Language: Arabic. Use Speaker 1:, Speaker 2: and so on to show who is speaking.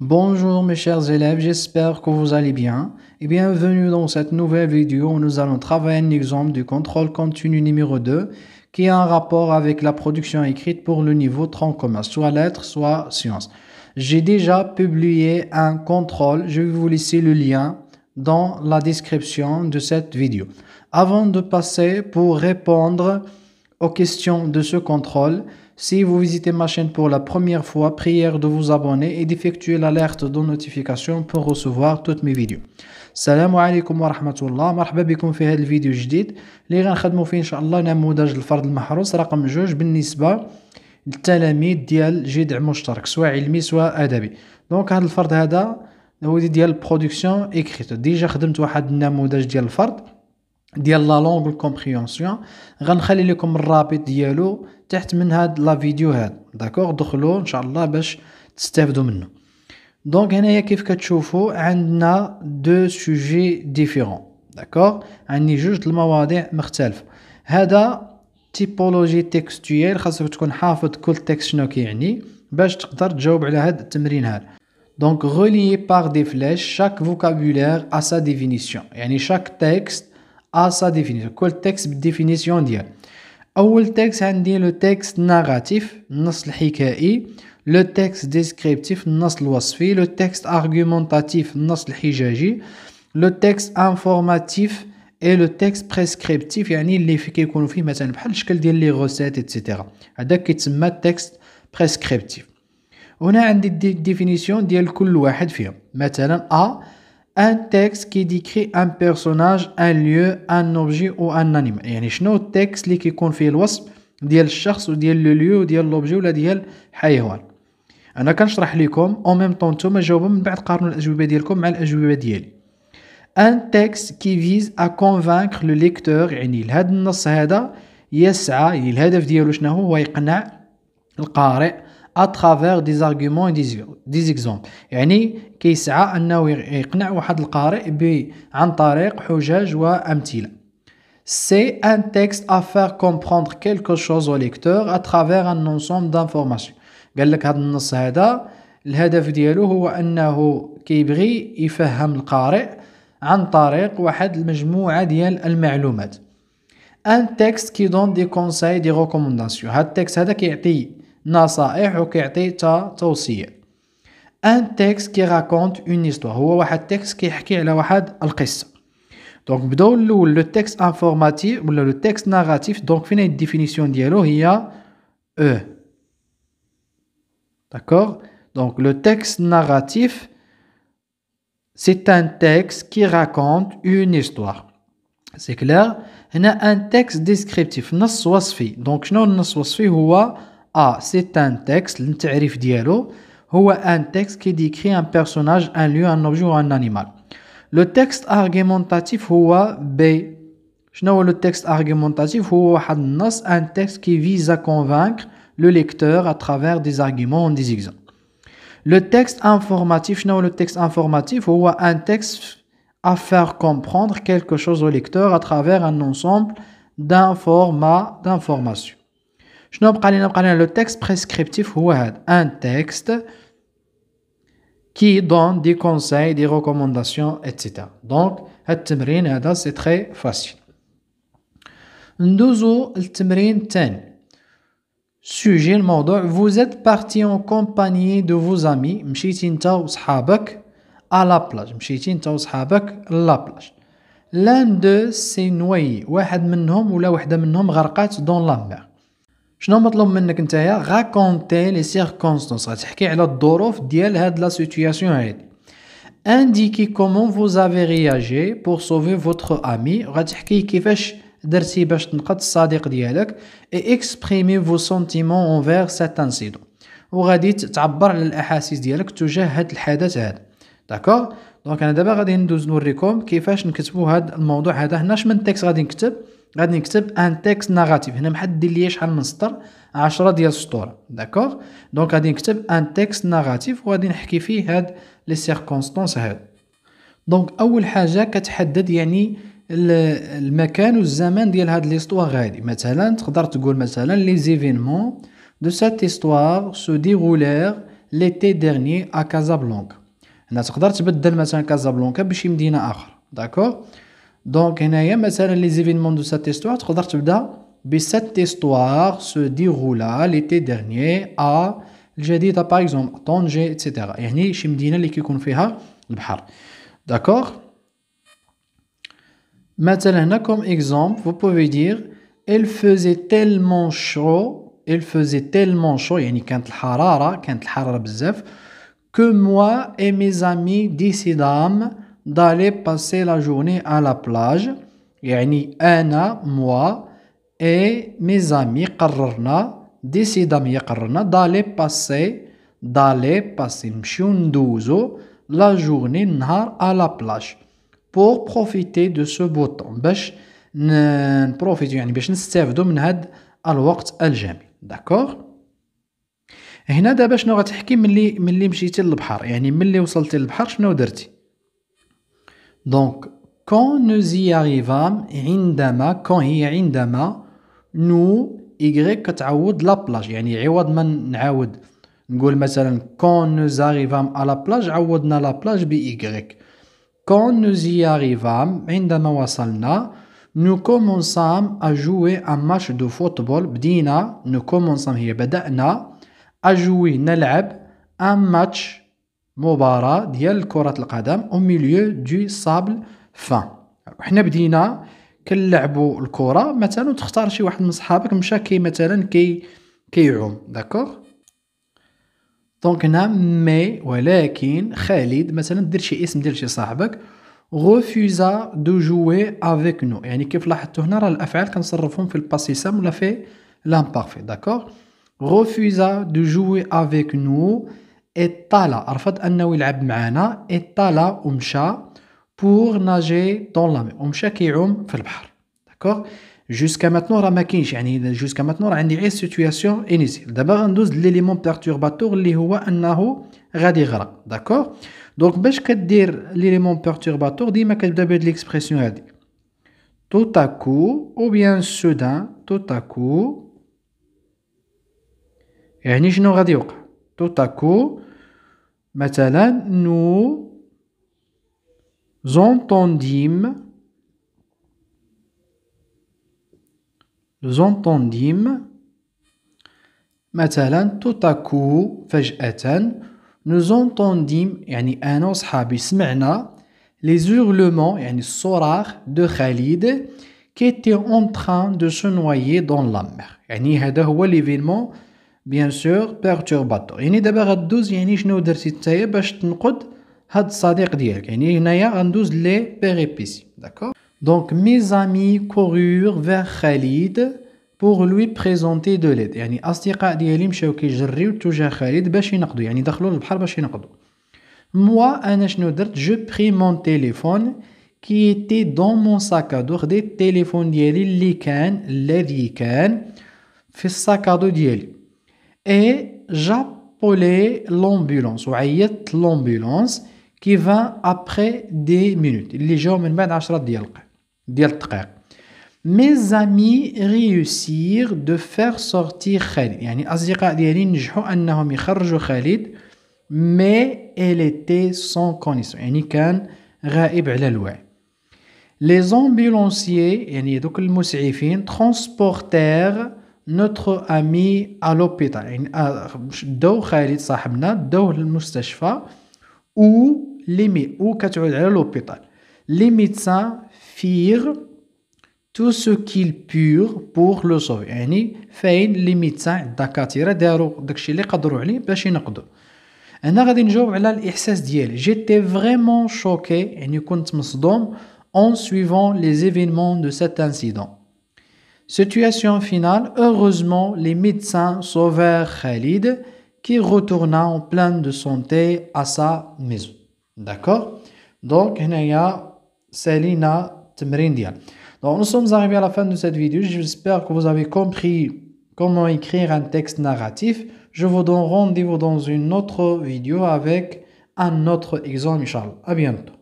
Speaker 1: Bonjour mes chers élèves, j'espère que vous allez bien et bienvenue dans cette nouvelle vidéo où nous allons travailler un exemple du contrôle continu numéro 2 qui a un rapport avec la production écrite pour le niveau 30 commun, soit lettres, soit sciences. J'ai déjà publié un contrôle, je vais vous laisser le lien dans la description de cette vidéo. Avant de passer pour répondre aux questions de ce contrôle, Si vous visitez ma chaîne pour la première fois, prière de vous abonner et d'effectuer l'alerte de notification pour recevoir toutes mes vidéos. السلام عليكم ورحمة الله مرحبا بكم في هذا الفيديو الجديد اللي غنخدموا فيه ان شاء الله نموذج الفرد المحروس رقم جوج بالنسبة للتلاميذ ديال جدع مشترك سواء علمي سواء ادبي دونك هذا الفرد هذا هو ديال برودكسيون اكريت ديجا خدمت واحد النموذج ديال الفرد ديال لا لونغ كومبريونسيون غنخلي لكم الرابط ديالو تحت من هاد لا فيديو هاد داكوغ دخلوا ان شاء الله باش تستافدوا منه دونك هنايا كيف كتشوفوا عندنا دو سوجي ديفيرون داكوغ عندي جوج المواضيع مختلفه هذا تيبولوجي تيكستويل خاصك تكون حافظ كل تكست شنو كيعني باش تقدر تجاوب على هاد التمرين هاد دونك غوليي باغ دي فلاش شاك vocabulaire ا سا ديفينيسيون يعني شاك تيكست ا سا ديفينيسيون كل تكست بالديفينيسيون ديالو اول تكست عندي لو تكست ناراتيف النص الحكائي لو تكست ديسكريبتيف النص الوصفي لو تكست ارغومونتاتيف النص الحجاجي لو تكست انفورماتيف اي لو تكست بريسكريبتيف يعني اللي في كيكون فيه مثلا بحال الشكل ديال لي غوسيت اتسيتيرا هذا كيتسمى تكست بريسكريبتيف هنا عندي الديفينيسيون ديال كل واحد فيهم مثلا ا un texte qui décrit un personnage, un lieu, un objet ou un animal. يعني شنو التكست اللي كيكون فيه الوصف ديال الشخص وديال لو ليو وديال لوبجي ولا ديال حيوان انا كنشرح لكم او ميم طون نتوما جاوبوا من بعد قارنوا الاجوبه ديالكم مع الاجوبه ديالي ان تكست كي فيز ا كونفانكر لو ليكتور يعني لهذا النص هذا يسعى يعني الهدف ديالو شنو هو يقنع القارئ اترافير دي زارغومون دي زيكزومبل يعني كيسعى انه يقنع واحد القارئ عن طريق حجج وامثله C'est un texte à faire comprendre quelque chose au lecteur à travers un ensemble d'informations. قال لك هذا النص هذا الهدف ديالو هو انه كيبغي يفهم القارئ عن طريق واحد المجموعه ديال المعلومات ان تيكست كي دون دي كونساي دي ريكومونداسيون هاد التكست هذا كيعطي Un texte qui raconte une histoire. un texte qui raconte une histoire. Donc, le texte informatif ou le texte narratif, donc, la définition de E. D'accord Donc, le texte narratif, c'est un texte qui raconte une histoire. C'est clair Il a un texte descriptif, donc, ce texte c'est un texte a c'est un texte, le tarif un texte qui décrit un personnage, un lieu, un objet ou un animal. Le texte argumentatif ou B. le texte argumentatif ou un texte qui vise à convaincre le lecteur à travers des arguments ou des exemples. Le texte informatif, شنو le texte informatif un texte à faire comprendre quelque chose au lecteur à travers un ensemble d'informations. Je vais vous parler le texte prescriptif, un texte qui donne des conseils, des recommandations, etc. Donc, ce texte est très facile. Nous avons le texte 10. Sujet Vous êtes parti en compagnie de vos amis à la plage. L'un d'eux s'est noyé. Il un autre ou il dans la mer. شنو مطلوب منك نتايا غاكونتي لي سيركونستانس غتحكي على الظروف ديال هاد لا سيتوياسيون هادي انديكي كومون فو زافي رياجي بور سوفي فوتر امي غتحكي كيفاش درتي باش تنقذ الصديق ديالك اي اكسبريمي فو سونتيمون اونفير سات انسيدون وغادي تعبر على الاحاسيس ديالك تجاه هاد الحدث هذا داكوغ دونك انا دابا غادي ندوز نوريكم كيفاش نكتبوا هاد الموضوع هذا هنا شمن تكست غادي نكتب غادي نكتب ان تيكست ناراتيف هنا محدد ليا شحال من سطر 10 ديال السطور داكوغ دونك غادي نكتب ان تيكست ناراتيف وغادي نحكي فيه هاد لي سيركونستانس هاد دونك اول حاجه كتحدد يعني المكان والزمان ديال هاد ليستوار غادي مثلا تقدر تقول مثلا لي زيفينمون دو سات ايستوار سو ديغولير ليتي ديرني ا كازابلانكا هنا تقدر تبدل مثلا كازابلانكا بشي مدينه اخرى داكوغ Donc, les événements de cette histoire, cette histoire se déroula l'été dernier à dit par exemple, Tanger, etc. يعني شي مدينة اللي كيكون فيها البحر. D'accord Maintenant, comme exemple, vous pouvez dire il faisait tellement chaud, il faisait tellement chaud, يعني كانت الحرارة, كانت الحرارة بزاف, que moi et mes amis décidâmes d'aller passer la journée à la plage يعني أنا موا اي mes amis قررنا décidamment قررنا d'aller passer d'aller passer نمشيو ندوزو la journée نهار à la plage pour profiter de ce beau temps باش نبروفيتو يعني باش نستافدو من هاد الوقت الجميل داكوغ هنا دابا شنو غتحكي ملي ملي مشيتي للبحر يعني ملي وصلتي للبحر شنو درتي Donc, quand nous y arrivâmes, عندما, quand هي عندما, nous, y كتعوض la plage. يعني عوض ما نعاود نقول مثلا quand nous arrivâmes à la plage, عوضنا la plage ب y. Quand nous y arrivâmes, عندما وصلنا, nous commençâmes à jouer un match de football. بدينا, nous commençâmes هي بدأنا à jouer, نلعب un match مباراة ديال كرة القدم او ميليو دو سابل فان حنا بدينا كنلعبوا الكره مثلا تختار شي واحد من صحابك مشى كي مثلا كي كيعوم داكوغ دونك هنا مي ولكن خالد مثلا دير شي اسم ديال شي صاحبك غوفيزا دو جوي افيك نو يعني كيف لاحظتوا هنا راه الافعال كنصرفهم في الباسي سام ولا في لامبارفي داكوغ غوفيزا دو جوي افيك نو اطالا رفض انه يلعب معنا اطالا ومشى بور ناجي دون لا مي ومشى كيعوم في البحر داكوغ جوسكا ماتنو راه ما كاينش يعني جوسكا ماتنو راه عندي غير سيتوياسيون انيسيال دابا غندوز ليليمون بيرتورباتور اللي هو انه غادي يغرق داكوغ دونك باش كدير ليليمون بيرتورباتور ديما كتبدا بهاد ليكسبرسيون هادي tout à coup ou bien soudain tout à coup يعني شنو غادي يوقع tout à coup Maintenant, nous entendîmes, nous entendîmes, مثلا tout à coup فجأة nous entendîmes يعني أنا وصحابي سمعنا les hurlements يعني الصراخ de Khalid qui était en train de se noyer dans la mer يعني هذا هو l'événement بيان سور بيرتورباتور يعني دابا غدوز يعني شنو درتي نتايا باش تنقد هاد الصديق ديالك يعني هنايا غندوز لي بيريبيسي داكور دونك مي زامي كورور فيغ خالد بور لوي بريزونتي دو ليد يعني اصدقاء ديالي مشاو كيجريو تجاه خالد باش ينقدو يعني دخلوا للبحر باش ينقدو موا انا شنو درت جو بري مون تيليفون كي تي دون مون ساكادو خديت التليفون ديالي اللي كان الذي كان في الساكادو ديالي et j'appelais l'ambulance ou l'ambulance qui vint après 10 minutes mes amis réussirent de faire sortir Khalid mais elle était sans connaissance les ambulanciers, donc les transportèrent notre ami à l'hôpital. Ou l'hôpital. Les médecins firent tout ce qu'ils purent pour le sauver. Les médecins d'accord. انا غادي نجاوب على الاحساس ديالي J'étais vraiment choqué, يعني كنت مصدوم en suivant les événements de cet incident. Situation finale, heureusement, les médecins sauvèrent Khalid qui retourna en pleine de santé à sa maison. D'accord Donc, il y a Selina Donc, nous sommes arrivés à la fin de cette vidéo. J'espère que vous avez compris comment écrire un texte narratif. Je vous donne rendez-vous dans une autre vidéo avec un autre exemple, Inch'Allah. À bientôt.